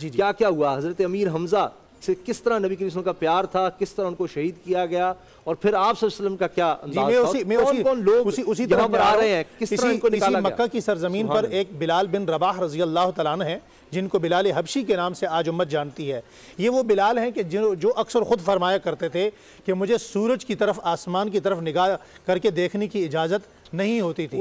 क्या क्या हुआ हज़रत अमीर हमज़ा से किस तरह नबी करीम का प्यार था किस तरह उनको शहीद किया गया और फिर आप वसल्लम का क्या जी, मैं उसी, मैं उसी, कौन लोग उसी उसी तरह पर आ रहे हैं किस इसी, तरह इनको निकाला इसी मक्का की सरजमीन पर एक बिलाल बिन रबाह रजी अल्लाह तला है जिनको बिलाल हबशी के नाम से आज उम्मत जानती है ये वो बिलाल हैं कि जो जो अक्सर ख़ुद फरमाया करते थे कि मुझे सूरज की तरफ आसमान की तरफ निगाह करके देखने की इजाज़त नहीं होती थी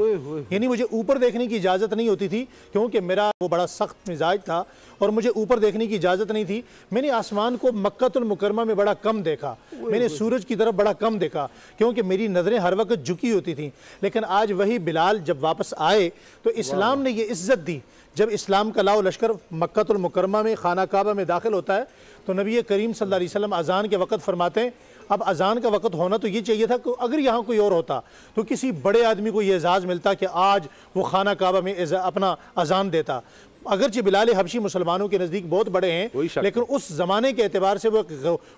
यानी मुझे ऊपर देखने की इजाज़त नहीं होती थी क्योंकि मेरा वो बड़ा सख्त मिजाज था और मुझे ऊपर देखने की इजाज़त नहीं थी मैंने आसमान को मक्तुलमकरमा में बड़ा कम देखा मैंने सूरज की तरफ बड़ा कम देखा क्योंकि मेरी नज़रें हर वक्त झुकी होती थी लेकिन आज वही बिलाल जब वापस आए तो इस्लाम ने यह इज्जत दी जब इस्लाम का लाओ लश्कर मक्तुलमकरमा में खाना काबा में दाखिल होता है तो नबी करीम सल्ला अजान के वक़्त फरमाते हैं अब अजान का वक़्त होना तो ये चाहिए था कि अगर यहाँ कोई और होता तो किसी बड़े आदमी आदमी को ये एजाज़ मिलता कि आज वो खाना काबा में अपना अजान देता अगरचि बिलाल हबशी मुसलमानों के नज़दीक बहुत बड़े हैं लेकिन उस ज़माने के अतबार से वह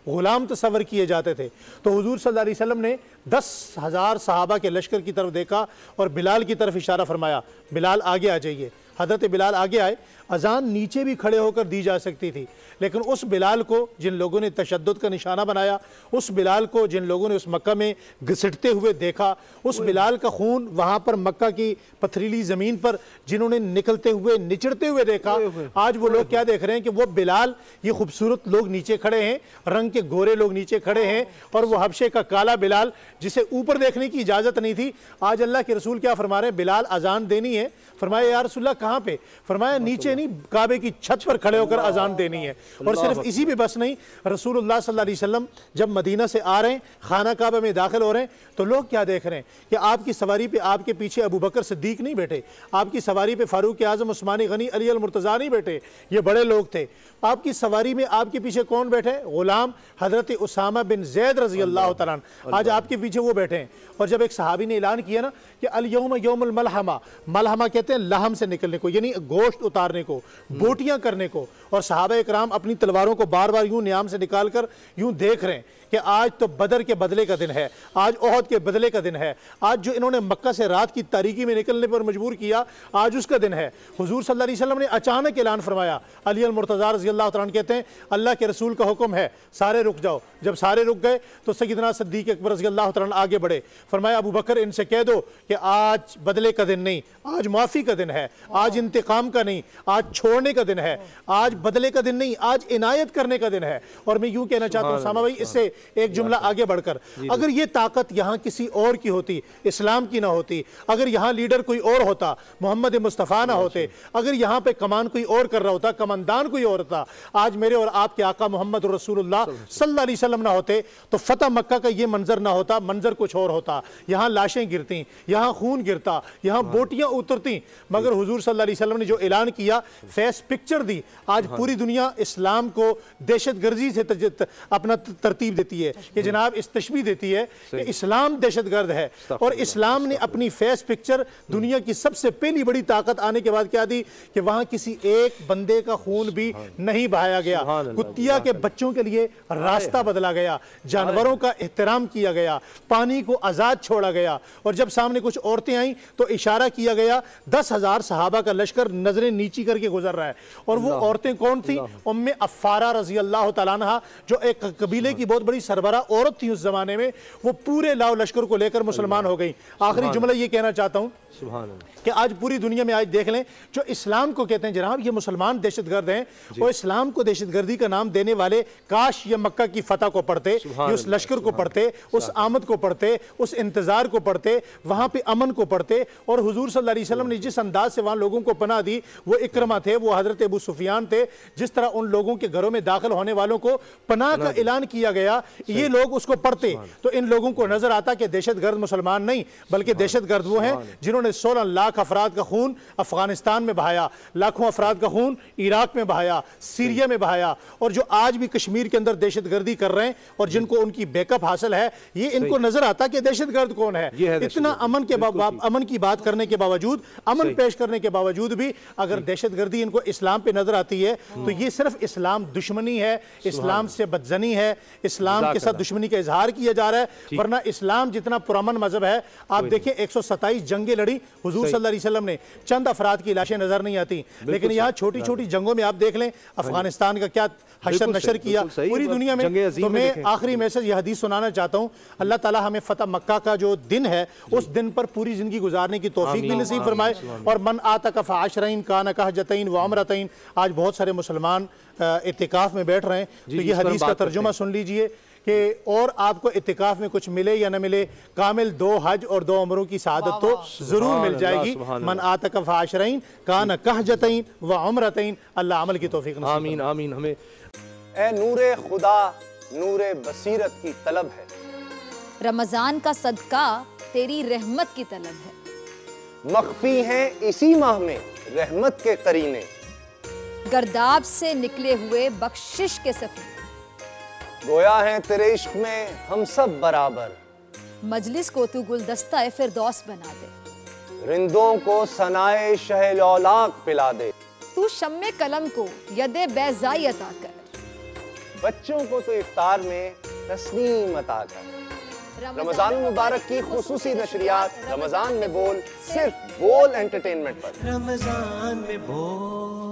ग़ुलाम तस्वर किए जाते थे तो हजूर सल्ला ने दस हज़ार सहाबा के लश्कर की तरफ देखा और बिलाल की तरफ इशारा फरमाया बिलाल आगे आ जाइए हजरत बिलाल आगे आए अजान नीचे भी खड़े होकर दी जा सकती थी लेकिन उस बिलाल को जिन लोगों ने तशद का निशाना बनाया उस बिलाल को जिन लोगों ने उस मक्का में घसटते हुए देखा उस बिलाल का खून वहाँ पर मक्का की पथरीली ज़मीन पर जिन्होंने निकलते हुए निचड़ते हुए देखा आज वो लोग क्या देख रहे हैं कि वो बिलाल ये खूबसूरत लोग नीचे खड़े हैं रंग के गोरे लोग नीचे खड़े हैं और वह हबशे का काला बिलाल जिसे ऊपर देखने की इजाज़त नहीं थी आज अल्लाह के रसूल क्या फरमा रहे हैं बिलाल अजान देनी है फरमाए यार कहां पे फरमाया नीचे नहीं काबे की छत पर खड़े होकर अजान देनी है और सिर्फ इसी पे बस नहीं रसूलुल्लाह सल्लल्लाहु अलैहि वसल्लम जब मदीना से आ रहे हैं खाना काबे में दाखिल हो रहे हैं तो लोग क्या देख रहे हैं कि आपकी सवारी पे आपके पीछे अबू बकर सिद्दीक नहीं बैठे आपकी सवारी पे फारूक आजम उस्मानी गनी अली अलमरतज़ा नहीं बैठे ये बड़े लोग थे आपकी सवारी में आपके पीछे कौन बैठे गुलाम हजरत उसामा बिन जैद रजी अल्लाह तला आज आपके पीछे वो बैठे हैं और जब एक सहाबी ने ऐलान किया ना कि अलयम मलहमा मलहमा कहते हैं लहम से निकल डालने को यानी गोश्त उतारने को बोटियां करने को और साहब कराम अपनी तलवारों को बार बार यूं न्याम से निकाल कर यूं देख रहे हैं कि आज तो बदर के बदले का दिन है आज ओहद के बदले का दिन है आज जो इन्होंने मक्का से रात की तारीकी में निकलने पर मजबूर किया आज उसका दिन है हजूर सल्ला वसम ने अचानक ऐलान फरमाया अली अलमरतज़ा रजी अल्लाह तन कहते हैं अल्लाह के रसूल का हुक्म है सारे रुक जाओ जब सारे रुक गए तो सैदना सद्दीक अकबर रजी अल्लाह तन आगे बढ़े फरमाया अबू बकर इनसे कह दो कि आज बदले का दिन नहीं आज माफ़ी का दिन है आज इंतकाम का नहीं आज छोड़ने का दिन है आज बदले का दिन नहीं आज इनायत करने का दिन है और मैं यूँ कहना चाहता हूँ सामा भाई इससे एक जुमला आगे बढ़कर अगर ये ताकत यहाँ किसी और की होती इस्लाम की ना होती अगर यहाँ लीडर कोई और होता मोहम्मद मुस्तफ़ा ना होते अगर यहाँ पे कमान कोई और कर रहा होता कमानदान कोई और था आज मेरे और आपके आका मोहम्मद रसूलुल्लाह सल्लल्लाहु ना होते तो फतह मक्का का ये मंजर ना होता मंजर कुछ और होता यहाँ लाशें गिरती यहाँ खून गिरता यहाँ हाँ। बोटियाँ उतरती मगर हजूर सल्ला वसलम ने जो ऐलान किया फेस पिक्चर दी आज हाँ। पूरी दुनिया इस्लाम को दहशत गर्जी से अपना तरतीब देती देती है कि जनाब इस तशबी देती है कि इस्लाम दहशतगर्द है और इस्लाम ने अपनी फेस पिक्चर दुनिया की सबसे पहली बड़ी ताकत आने के बाद क्या दी कि वहाँ किसी एक बंदे का खून भी नहीं बहाया गया कुत्तिया के बच्चों के लिए रास्ता बदला गया जानवरों का एहतराम किया गया पानी को आज़ाद छोड़ा गया और जब सामने कुछ औरतें आई तो इशारा किया गया दस हज़ार सहाबा का लश्कर नजरें नीची करके गुजर रहा है और वो औरतें कौन थी उम अफारा रजी अल्लाह तला जो एक कबीले की बहुत बड़ी सरबरा औरत थी उस ज़माने में वो पूरे लाव लश्कर को लेकर मुसलमान हो गई आखिरी जुमला ये कहना चाहता हूँ कि आज पूरी दुनिया में आज देख लें जो इस्लाम को कहते हैं जनाब ये मुसलमान दहशत गर्द हैं और इस्लाम को दहशत गर्दी का नाम देने वाले काश ये मक्का की फतह को पढ़ते उस लश्कर को पढ़ते उस आमद को पढ़ते उस इंतज़ार को पढ़ते वहाँ पर अमन को पढ़ते और हजूर सल्लाम ने जिस अंदाज से वहाँ लोगों को पना दी वो इक्रमा थे वो हजरत अबू सुफियान थे जिस तरह उन लोगों के घरों में दाखिल होने वालों को पनाह का ऐलान किया गया ये लोग उसको पढ़ते तो इन लोगों को नजर आता कि दहशत गर्द मुसलमान नहीं बल्कि दहशत गर्द वो हैं जिन्होंने सोलह लाख अफराद का खून अफगानिस्तान में बहाया लाखों अफराद का खून इराक में बहाया सीरिया में बहाया और जो आज भी कश्मीर के अंदर दहशत गर्दी कर रहे हैं और जिनको उनकी बैकअप हासिल है ये इनको नजर आता कि दहशत गर्द कौन है, इतना अमन के अमन की बात करने के बावजूद अमन पेश करने के बावजूद भी अगर दहशत गर्दी इनको इस्लाम पे नजर आती है तो हाँ। ये सिर्फ इस्लाम दुश्मनी है इस्लाम से बदजनी है इस्लाम इस्लाम के साथ दुश्मनी का इजहार किया जा रहा है वरना इस्लाम जितना पुरमन मजहब है आप देखें एक सौ सत्ताईस जंगे लड़ी हजूर सल्लाम ने चंद अफराद की लाशें नजर नहीं आती लेकिन यहाँ छोटी छोटी जंगों में आप देख लें अफगानिस्तान का क्या हशर नशर किया पूरी मतलब दुनिया में तो मैं आखिरी मैसेज यह हदीस सुनाना चाहता हूँ अल्लाह ताला हमें फतेह मक्का का जो दिन है उस दिन पर पूरी जिंदगी गुजारने की तोफीक भी नसीब फरमाए और मन आता कफ आशरैन कान कहा जतैन व अमरतैन आज बहुत सारे मुसलमान इतिकाफ़ में बैठ रहे हैं तो ये हदीस का तर्जुमा सुन लीजिए कि और आपको इतिकाफ़ में कुछ मिले या ना मिले कामिल दो हज और दो उम्रों की शहादत तो ज़रूर मिल जाएगी मन आतक आशरैन कान कह जतैन व उम्रतैन अल्लाह अमल की तोफ़ी आमीन आमीन हमें ए नूर खुदा नूर बसीरत की तलब है रमज़ान का सदका तेरी रहमत की तलब है मखफी है इसी माह में रहमत के करीने गर्दाब से निकले हुए बख्शिश के सफी गोया है तेरे इश्क में हम सब बराबर मजलिस को तू गुलदस्ता दोस्त बना दे रिंदों को सनाए शहल औलाक पिला दे तू शम्मे कलम को यदे बेजाई अता कर बच्चों को तो इफ्तार में तस्नीम अता कर रमजान मुबारक की खसूसी नशरियात रमजान में बोल सिर्फ बोल एंटरटेनमेंट पर रमजान में बोल